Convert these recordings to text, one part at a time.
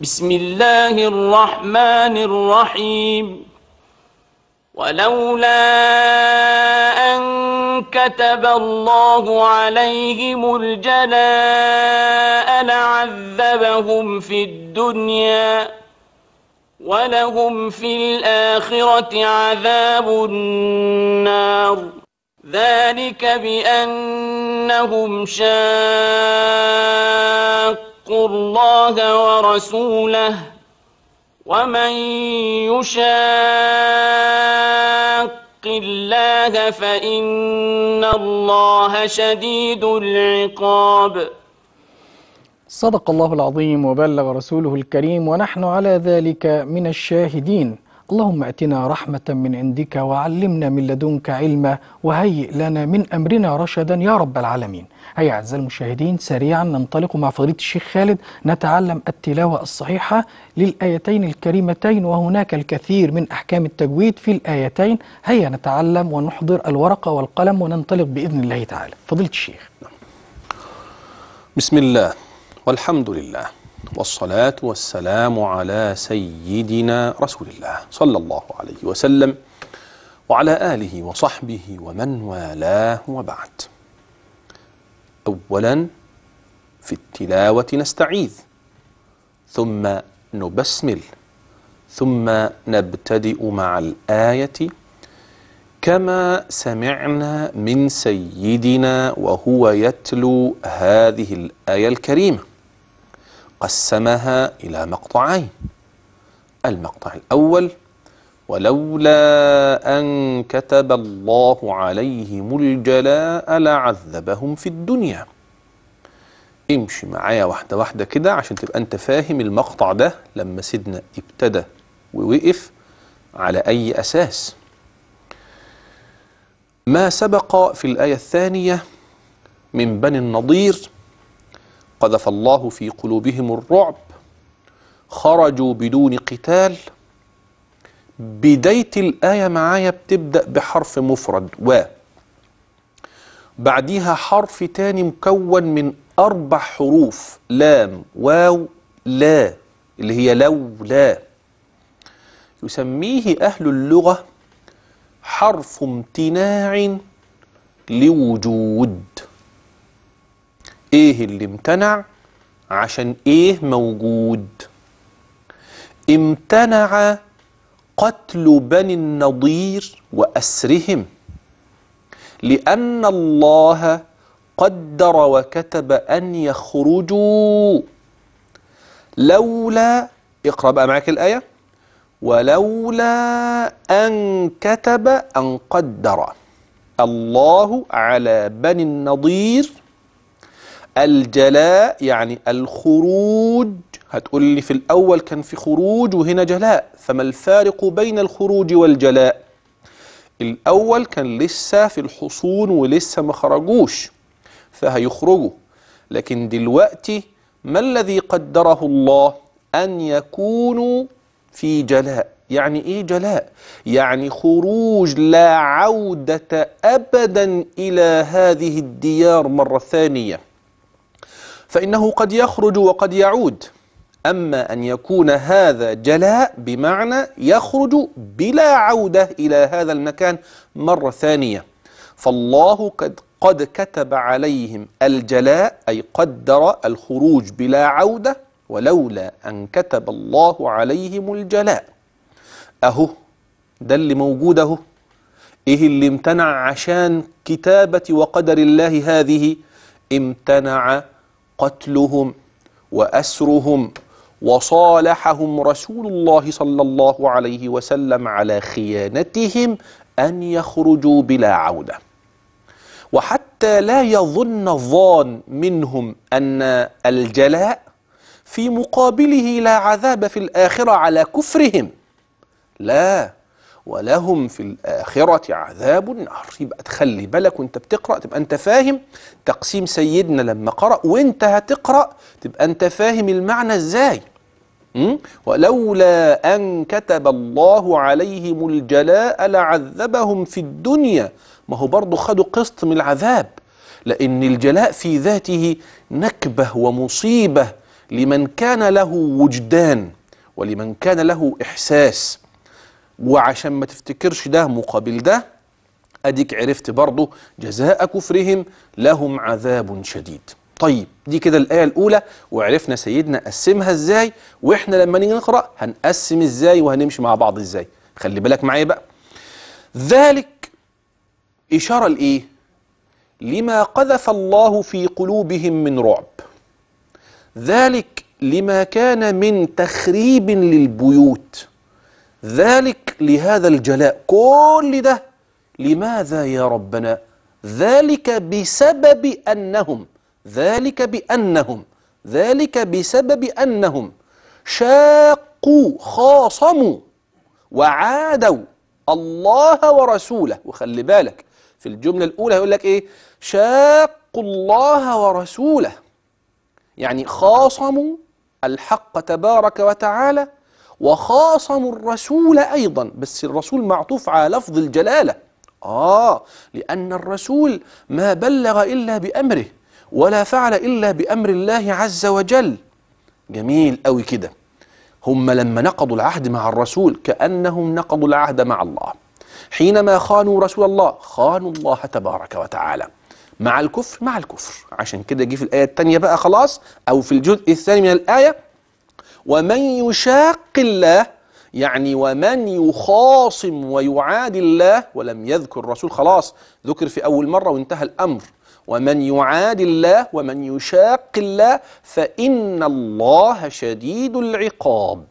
بسم الله الرحمن الرحيم ولولا أن كتب الله عليهم الجلاء لعذبهم في الدنيا ولهم في الآخرة عذاب النار ذلك بأنهم شاقوا واتقوا الله ورسوله ومن يشاق الله فإن الله شديد العقاب صدق الله العظيم وبلغ رسوله الكريم ونحن على ذلك من الشاهدين اللهم اتنا رحمة من عندك وعلمنا من لدنك علما وهيئ لنا من أمرنا رشدا يا رب العالمين هيا أعزائي المشاهدين سريعا ننطلق مع فضيلة الشيخ خالد نتعلم التلاوة الصحيحة للآيتين الكريمتين وهناك الكثير من أحكام التجويد في الآيتين هيا نتعلم ونحضر الورقة والقلم وننطلق بإذن الله تعالى فضيلة الشيخ بسم الله والحمد لله والصلاة والسلام على سيدنا رسول الله صلى الله عليه وسلم وعلى آله وصحبه ومن والاه وبعد أولا في التلاوة نستعيذ ثم نبسمل ثم نبتدئ مع الآية كما سمعنا من سيدنا وهو يتلو هذه الآية الكريمة قسمها إلى مقطعين المقطع الأول ولولا أن كتب الله عليهم الجلاء لعذبهم في الدنيا امشي معايا واحدة واحدة كده عشان تبقى انت فاهم المقطع ده لما سيدنا ابتدى ووقف على أي أساس ما سبق في الآية الثانية من بني النضير قذف الله في قلوبهم الرعب خرجوا بدون قتال بداية الآية معايا بتبدأ بحرف مفرد و بعديها حرف تاني مكون من أربع حروف لام واو لا اللي هي لو لا يسميه أهل اللغة حرف امتناع لوجود ايه اللي امتنع عشان ايه موجود امتنع قتل بني النضير واسرهم لان الله قدر وكتب ان يخرجوا لولا اقرا بقى معاك الايه ولولا ان كتب ان قدر الله على بني النضير الجلاء يعني الخروج هتقول لي في الأول كان في خروج وهنا جلاء فما الفارق بين الخروج والجلاء الأول كان لسه في الحصون ولسه ما خرجوش فهيخرجوا لكن دلوقتي ما الذي قدره الله أن يكونوا في جلاء يعني إيه جلاء؟ يعني خروج لا عودة أبدا إلى هذه الديار مرة ثانية فإنه قد يخرج وقد يعود أما أن يكون هذا جلاء بمعنى يخرج بلا عودة إلى هذا المكان مرة ثانية فالله قد قد كتب عليهم الجلاء أي قدر الخروج بلا عودة ولولا أن كتب الله عليهم الجلاء أهو ده اللي موجود أهو إيه اللي امتنع عشان كتابة وقدر الله هذه امتنع قتلهم وأسرهم وصالحهم رسول الله صلى الله عليه وسلم على خيانتهم أن يخرجوا بلا عودة وحتى لا يظن الظان منهم أن الجلاء في مقابله لا عذاب في الآخرة على كفرهم لا ولهم في الآخرة عذاب النار يبقى تخلي بالك وانت بتقرأ تبقى انت فاهم تقسيم سيدنا لما قرأ وانت هتقرأ تبقى انت فاهم المعنى ازاي ولولا أن كتب الله عليهم الجلاء لعذبهم في الدنيا ما هو برضه خدوا قسط من العذاب لأن الجلاء في ذاته نكبة ومصيبة لمن كان له وجدان ولمن كان له إحساس وعشان ما تفتكرش ده مقابل ده اديك عرفت برضه جزاء كفرهم لهم عذاب شديد طيب دي كده الآية الأولى وعرفنا سيدنا قسمها إزاي وإحنا لما نيجي نقرأ هنقسم إزاي وهنمشي مع بعض إزاي خلي بالك معايا بقى ذلك إشارة لإيه لما قذف الله في قلوبهم من رعب ذلك لما كان من تخريب للبيوت ذلك لهذا الجلاء كل ده لماذا يا ربنا ذلك بسبب أنهم ذلك بأنهم ذلك بسبب أنهم شاقوا خاصموا وعادوا الله ورسوله وخلي بالك في الجملة الأولى يقول لك إيه شاقوا الله ورسوله يعني خاصموا الحق تبارك وتعالى وخاصموا الرسول أيضا بس الرسول معطوف على لفظ الجلالة آه لأن الرسول ما بلغ إلا بأمره ولا فعل إلا بأمر الله عز وجل جميل أوي كده هم لما نقضوا العهد مع الرسول كأنهم نقضوا العهد مع الله حينما خانوا رسول الله خانوا الله تبارك وتعالى مع الكفر مع الكفر عشان كده جه في الآية الثانية بقى خلاص أو في الجزء الثاني من الآية ومن يشاق الله يعني ومن يخاصم ويعادي الله ولم يذكر الرسول خلاص ذكر في أول مرة وانتهى الأمر ومن يعادي الله ومن يشاق الله فإن الله شديد العقاب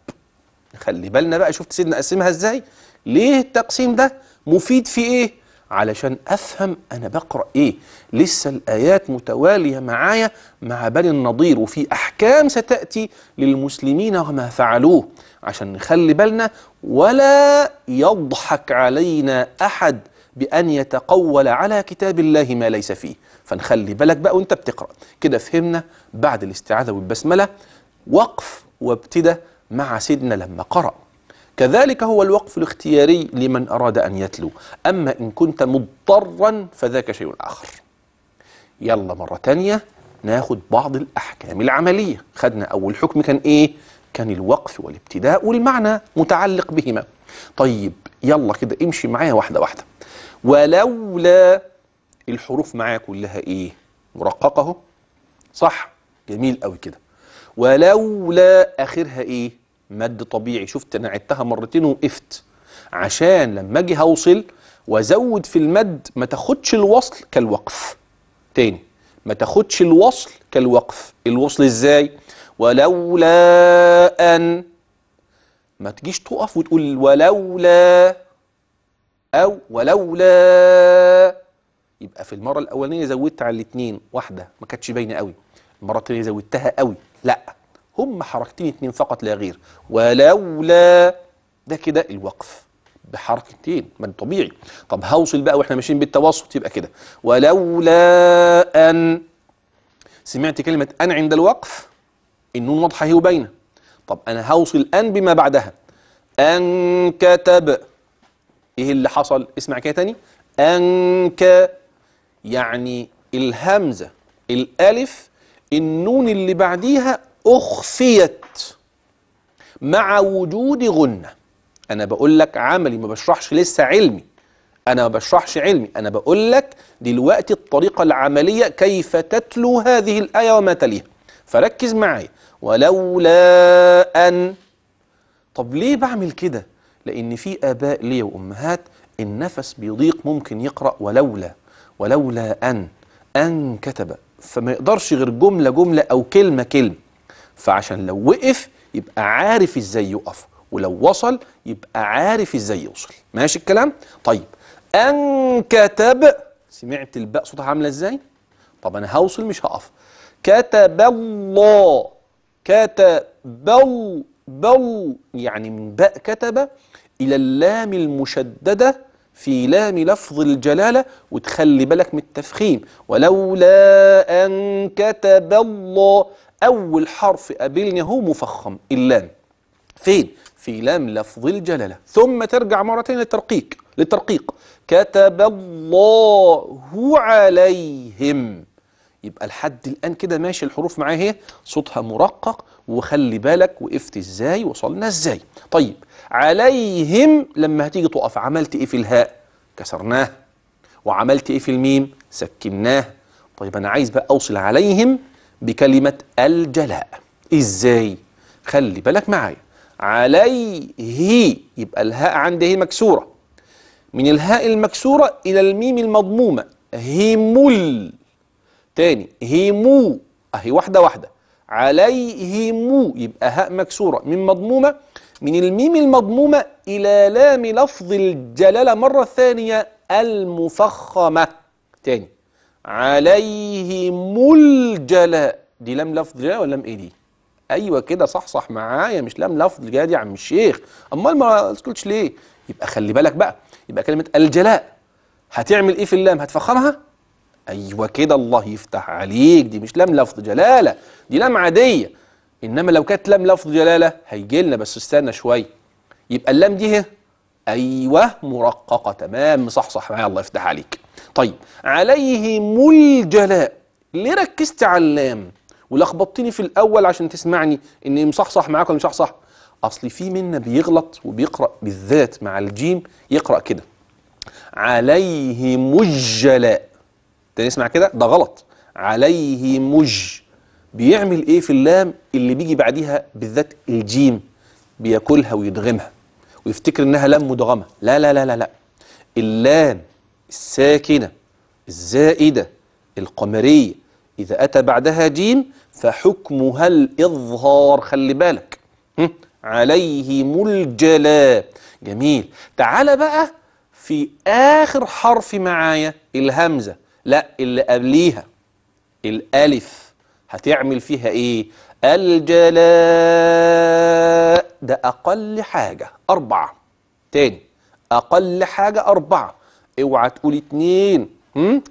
خلي بالنا بقى شفت سيدنا قسمها ازاي ليه التقسيم ده مفيد في ايه علشان أفهم أنا بقرأ إيه لسه الآيات متوالية معايا مع بني النضير وفي أحكام ستأتي للمسلمين وما فعلوه عشان نخلي بالنا ولا يضحك علينا أحد بأن يتقول على كتاب الله ما ليس فيه فنخلي بالك بقى وانت بتقرأ كده فهمنا بعد الاستعاذة والبسملة وقف وابتدى مع سيدنا لما قرأ كذلك هو الوقف الاختياري لمن أراد أن يتلو أما إن كنت مضطرا فذاك شيء آخر يلا مرة تانية ناخد بعض الأحكام العملية خدنا أول حكم كان إيه؟ كان الوقف والابتداء والمعنى متعلق بهما طيب يلا كده امشي معايا واحدة واحدة ولولا الحروف معايا كلها إيه؟ مرققة صح جميل قوي كده ولولا آخرها إيه؟ مد طبيعي شفت انا عدتها مرتين وقفت عشان لما اجي هوصل وازود في المد ما تاخدش الوصل كالوقف تاني ما تاخدش الوصل كالوقف الوصل ازاي ولولا ان ما تجيش تقف وتقول ولولا او ولولا يبقى في المره الاولانيه زودت على الاثنين واحده ما كانتش باينه قوي المره الثانيه زودتها قوي لا هم حركتين اتنين فقط لا غير ولولا ده كده الوقف بحركتين ما طبيعي طب هوصل بقى واحنا ماشيين بالتوسط يبقى كده ولولا ان سمعت كلمه ان عند الوقف النون واضحه هي وباينه طب انا هوصل ان بما بعدها ان كتب ايه اللي حصل اسمع كده تاني ان ك يعني الهمزه الالف النون اللي بعديها أخفيت مع وجود غنة أنا بقول لك عملي ما بشرحش لسه علمي أنا ما بشرحش علمي أنا بقول لك دلوقتي الطريقة العملية كيف تتلو هذه الآية وما تليها فركز معايا ولولا أن طب ليه بعمل كده لأن في آباء ليا وأمهات النفس بيضيق ممكن يقرأ ولولا ولولا أن أن كتب فما يقدرش غير جملة جملة أو كلمة كلمة فعشان لو وقف يبقى عارف ازاي يقف ولو وصل يبقى عارف ازاي يوصل ماشي الكلام طيب ان كتب سمعت الباء صوتها عامله ازاي طب انا هوصل مش هقف كتب الله كتب بل يعني من باء كتب الى اللام المشدده في لام لفظ الجلاله وتخلي بالك من التفخيم ولولا ان كتب الله أول حرف قابلني هو مفخم اللام فين؟ في لام لفظ الجلالة ثم ترجع مرة للترقيق للترقيق كتب الله عليهم يبقى لحد الآن كده ماشي الحروف معايا هي صوتها مرقق وخلي بالك وقفت ازاي وصلنا ازاي طيب عليهم لما هتيجي تقف عملت ايه في الهاء كسرناه وعملت ايه في الميم سكناه طيب انا عايز بقى اوصل عليهم بكلمة الجلاء إزاي؟ خلي بالك معايا عليه يبقى الهاء عندي هي مكسورة من الهاء المكسورة إلى الميم المضمومة هيمول تاني همو أهي واحدة واحدة مو يبقى هاء مكسورة من مضمومة من الميم المضمومة إلى لام لفظ الجلالة مرة ثانية المفخمة تاني عليهم الجلاء دي لام لفظ جاء ولا لام ايه دي ايوه كده صح صح معايا مش لام لفظ جاء دي يا عم الشيخ امال ما اسكتش ليه يبقى خلي بالك بقى يبقى كلمه الجلاء هتعمل ايه في اللام هتفخمها ايوه كده الله يفتح عليك دي مش لام لفظ جلاله دي لام عاديه انما لو كانت لام لفظ جلاله هيجي لنا بس استنى شويه يبقى اللام دي هي ايوه مرققه تمام صح صح معايا الله يفتح عليك طيب عليه ملجلاء ليه ركزت على اللام ولخبطتني في الاول عشان تسمعني اني مصحصح معاك ولا مش صح اصل في منا بيغلط وبيقرا بالذات مع الجيم يقرا كده عليه مجلاء تسمع كده ده غلط عليه مج بيعمل ايه في اللام اللي بيجي بعديها بالذات الجيم بياكلها ويدغمها ويفتكر انها لام مدغمه لا لا لا لا لا اللام الساكنة الزائدة القمرية إذا أتى بعدها جيم فحكمها الإظهار خلي بالك عليه ملجلا جميل تعال بقى في آخر حرف معايا الهمزة لا اللي قبليها الألف هتعمل فيها إيه الجلاء ده أقل حاجة أربعة تاني أقل حاجة أربعة اوعى تقول اتنين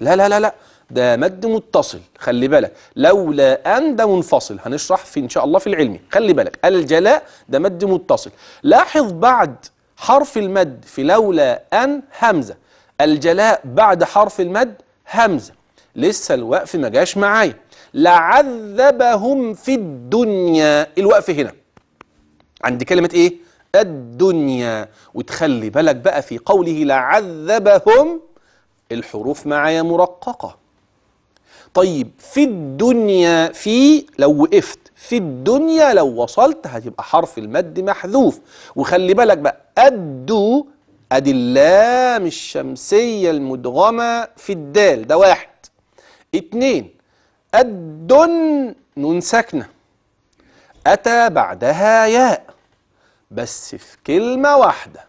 لا لا لا لا ده مد متصل خلي بالك لولا ان ده منفصل هنشرح في ان شاء الله في العلمي خلي بالك الجلاء ده مد متصل لاحظ بعد حرف المد في لولا ان همزه الجلاء بعد حرف المد همزه لسه الوقف ما جاش معايا لعذبهم في الدنيا الوقف هنا عند كلمه ايه الدنيا وتخلي بالك بقى في قوله لعذبهم الحروف معايا مرققة طيب في الدنيا في لو وقفت في الدنيا لو وصلت هتبقى حرف المد محذوف وخلي بالك بقى أدو أدي اللام الشمسية المدغمة في الدال ده واحد اتنين أدن نون ساكنة أتى بعدها ياء بس في كلمة واحدة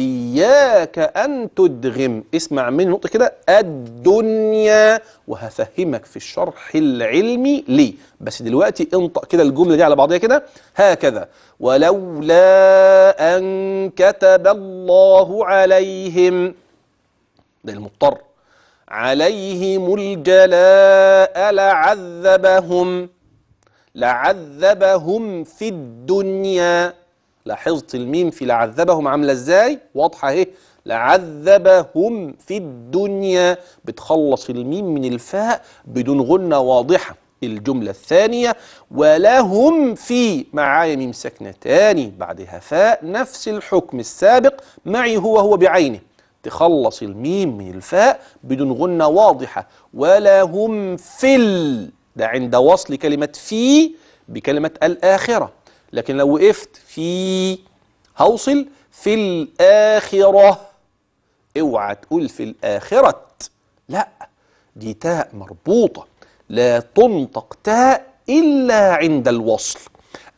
إياك أن تدغم اسمع مني نقطة كده الدنيا وهفهمك في الشرح العلمي ليه بس دلوقتي انطق كده الجملة دي على بعضها كده هكذا ولولا أن كتب الله عليهم ده المضطر عليهم الجلاء لعذبهم لعذبهم في الدنيا لاحظت الميم في لعذبهم عاملة ازاي واضحة اهي لعذبهم في الدنيا بتخلص الميم من الفاء بدون غنة واضحة الجملة الثانية ولهم في معايا ميم ساكنة تاني بعدها فاء نفس الحكم السابق معي هو هو بعينه تخلص الميم من الفاء بدون غنة واضحة ولهم في ال ده عند وصل كلمة في بكلمة الآخرة لكن لو وقفت في هوصل في الآخرة اوعى تقول في الآخرة لا دي تاء مربوطة لا تنطق تاء إلا عند الوصل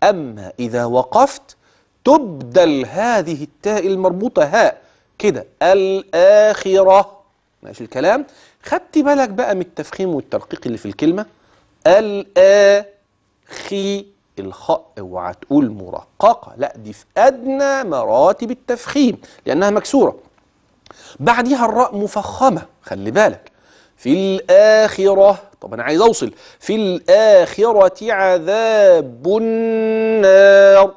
أما إذا وقفت تبدل هذه التاء المربوطة هاء كده الآخرة ماشي الكلام خدت بالك بقى من التفخيم والترقيق اللي في الكلمة الآخرة الخاء اوعى تقول مرققه لا دي في ادنى مراتب التفخيم لانها مكسوره بعديها الراء مفخمه خلي بالك في الاخره طب انا عايز اوصل في الاخره عذاب النار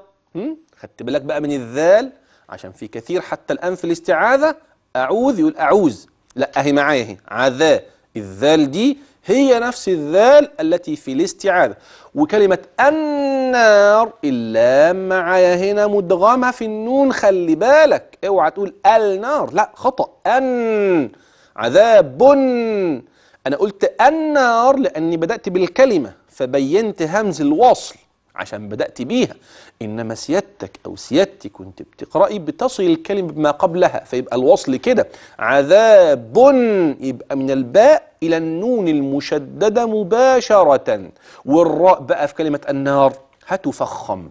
خدت بالك بقى من الذال عشان في كثير حتى الان في الاستعاذه اعوذ يقول اعوذ لا اهي معايا اهي عذا الذال دي هي نفس الذال التي في الاستعاذة وكلمة النار اللام معايا هنا مدغمة في النون خلي بالك اوعى تقول النار لا خطأ أن عذاب أنا قلت النار لأني بدأت بالكلمة فبينت همز الوصل عشان بدأت بيها إنما سيادتك أو سيادتي كنت بتقرأي بتصل الكلمة بما قبلها فيبقى الوصل كده عذاب يبقى من الباء إلى النون المشددة مباشرة والراء بقى في كلمة النار هتفخم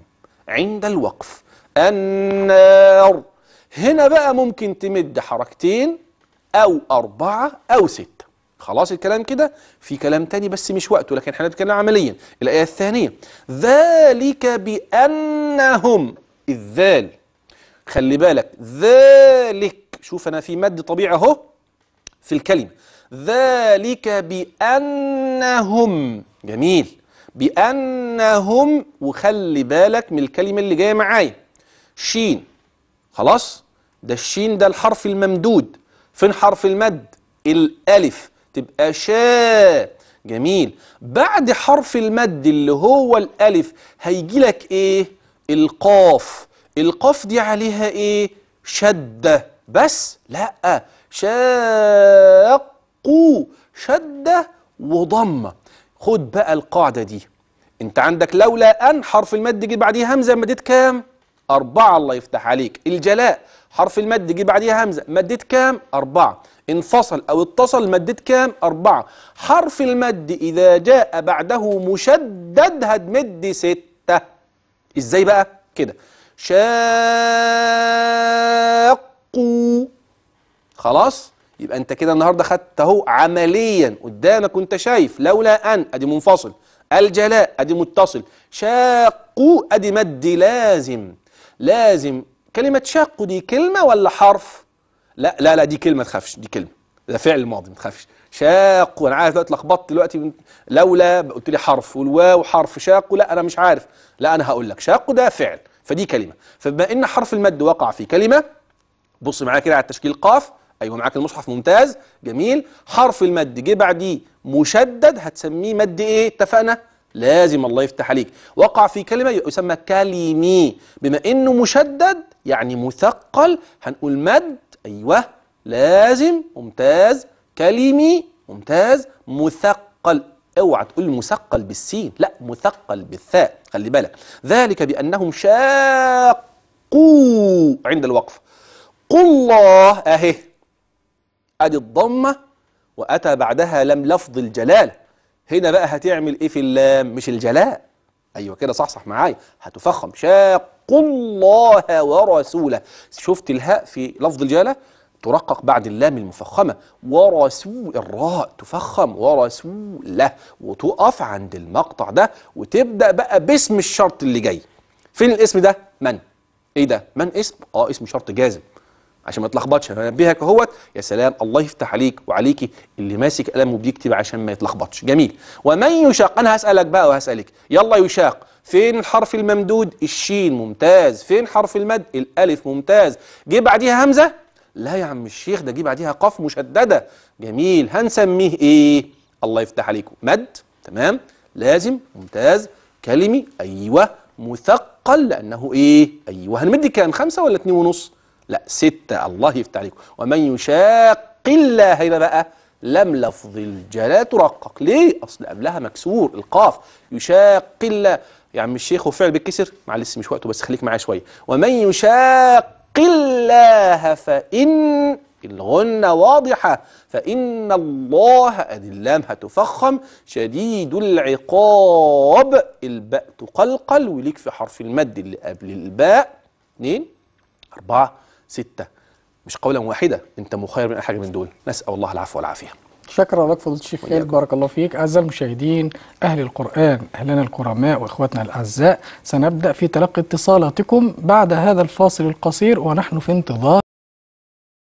عند الوقف النار هنا بقى ممكن تمد حركتين أو أربعة أو ست خلاص الكلام كده في كلام تاني بس مش وقته لكن احنا بنتكلم عمليا الآية الثانية ذلك بأنهم الذال خلي بالك ذلك شوف أنا في مد طبيعي أهو في الكلمة ذلك بأنهم جميل بأنهم وخلي بالك من الكلمة اللي جاية معايا شين خلاص ده الشين ده الحرف الممدود فين حرف المد الألف تبقى شاء جميل بعد حرف المد اللي هو الألف هيجي لك إيه القاف القاف دي عليها إيه شدة بس لأ شاقوا شدة وضمة خد بقى القاعدة دي انت عندك لولا أن حرف المد جه بعديه همزة مديت كام أربعة الله يفتح عليك الجلاء حرف المد جه بعديها همزة مدة كام أربعة انفصل أو اتصل مدة كام أربعة حرف المد إذا جاء بعده مشدد هتمد ستة إزاي بقى كده شاقوا خلاص يبقى انت كده النهارده خدت اهو عمليا قدامك وانت شايف لولا ان ادي منفصل الجلاء ادي متصل شاقوا ادي مد لازم لازم كلمة شق دي كلمة ولا حرف لا لا لا دي كلمة ما تخافش دي كلمة ده فعل ماضي ما تخافش شاق وانا عارف دلوقتي لخبطت دلوقتي لولا قلت لي حرف والواو حرف شاق لا انا مش عارف لا انا هقول لك شاق ده فعل فدي كلمة فبما ان حرف المد وقع في كلمة بص معايا كده على التشكيل قاف ايوه معاك المصحف ممتاز جميل حرف المد جه بعديه مشدد هتسميه مد ايه اتفقنا لازم الله يفتح عليك وقع في كلمة يسمى كلمي بما إنه مشدد يعني مثقل هنقول مد أيوه لازم ممتاز كلمي ممتاز مثقل اوعى تقول مثقل بالسين لا مثقل بالثاء خلي بالك ذلك بأنهم شاقوا عند الوقف قل الله أهي أدي الضمة وأتى بعدها لم لفظ الجلالة هنا بقى هتعمل ايه في اللام مش الجلاء ايوه كده صح صح معايا هتفخم شاق الله ورسوله شفت الهاء في لفظ الجلاء ترقق بعد اللام المفخمة ورسول الراء تفخم ورسوله وتقف عند المقطع ده وتبدأ بقى باسم الشرط اللي جاي فين الاسم ده من ايه ده من اسم اه اسم شرط جازم عشان ما يتلخبطش انا بنبهك اهوت يا سلام الله يفتح عليك وعليكي اللي ماسك قلم وبيكتب عشان ما يتلخبطش جميل ومن يشاق انا هسالك بقى وهسالك يلا يشاق فين الحرف الممدود الشين ممتاز فين حرف المد الالف ممتاز جه بعديها همزه لا يا عم الشيخ ده جه بعديها قاف مشدده جميل هنسميه ايه الله يفتح عليكم مد تمام لازم ممتاز كلمي ايوه مثقل لانه ايه ايوه هنمد كام خمسه ولا اتنين ونص لا ستة الله يفتح عليكم ومن يشاق الله هيبقى بقى لم لفظ الجلاء ترقق ليه أصل قبلها مكسور القاف يشاق الله يعني مش شيخ وفعل بالكسر معلش مش وقته بس خليك معايا شوية ومن يشاق الله فإن الغنة واضحة فإن الله أدي اللام هتفخم شديد العقاب الباء تقلقل وليك في حرف المد اللي قبل الباء اثنين أربعة ستة مش قولا واحدة أنت مخير من أي حاجة من دول نسأل الله العفو والعافية شكرا لك فضيله الشيخ خالد بارك الله فيك اعزائي المشاهدين اهل القران اهلنا الكرماء واخواتنا الاعزاء سنبدا في تلقي اتصالاتكم بعد هذا الفاصل القصير ونحن في انتظار